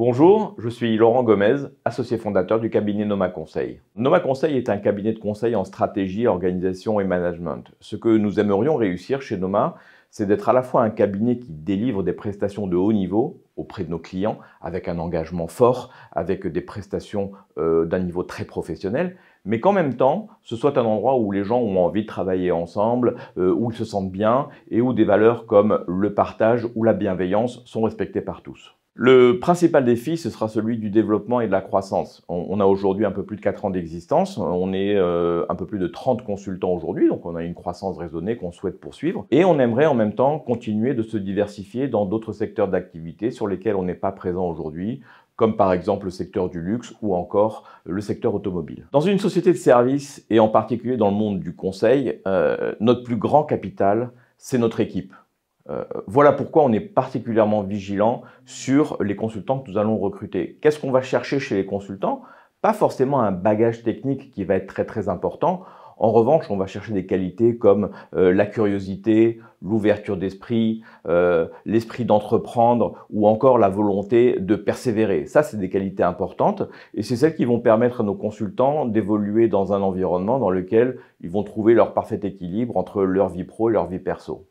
Bonjour, je suis Laurent Gomez, associé fondateur du cabinet Noma Conseil. Noma Conseil est un cabinet de conseil en stratégie, organisation et management. Ce que nous aimerions réussir chez Noma, c'est d'être à la fois un cabinet qui délivre des prestations de haut niveau auprès de nos clients, avec un engagement fort, avec des prestations euh, d'un niveau très professionnel, mais qu'en même temps, ce soit un endroit où les gens ont envie de travailler ensemble, euh, où ils se sentent bien et où des valeurs comme le partage ou la bienveillance sont respectées par tous. Le principal défi, ce sera celui du développement et de la croissance. On, a aujourd'hui un peu plus de 4 ans d'existence, on est euh, un peu plus de 30 consultants aujourd'hui, donc on a une croissance raisonnée qu'on souhaite poursuivre, et on aimerait en même temps continuer de se diversifier dans d'autres secteurs d'activité sur lesquels on n'est pas présent aujourd'hui, comme par exemple le secteur du luxe ou encore le secteur automobile. Dans une société de services, et en particulier dans le monde du conseil, euh, notre plus grand capital, c'est notre équipe. Euh, voilà pourquoi on est particulièrement vigilant sur les consultants que nous allons recruter. Qu'est-ce qu'on va chercher chez les consultants Pas forcément un bagage technique qui va être très très important. En revanche, on va chercher des qualités comme euh, la curiosité, l'ouverture d'esprit, euh, l'esprit d'entreprendre ou encore la volonté de persévérer. Ça, c'est des qualités importantes et c'est celles qui vont permettre à nos consultants d'évoluer dans un environnement dans lequel ils vont trouver leur parfait équilibre entre leur vie pro et leur vie perso.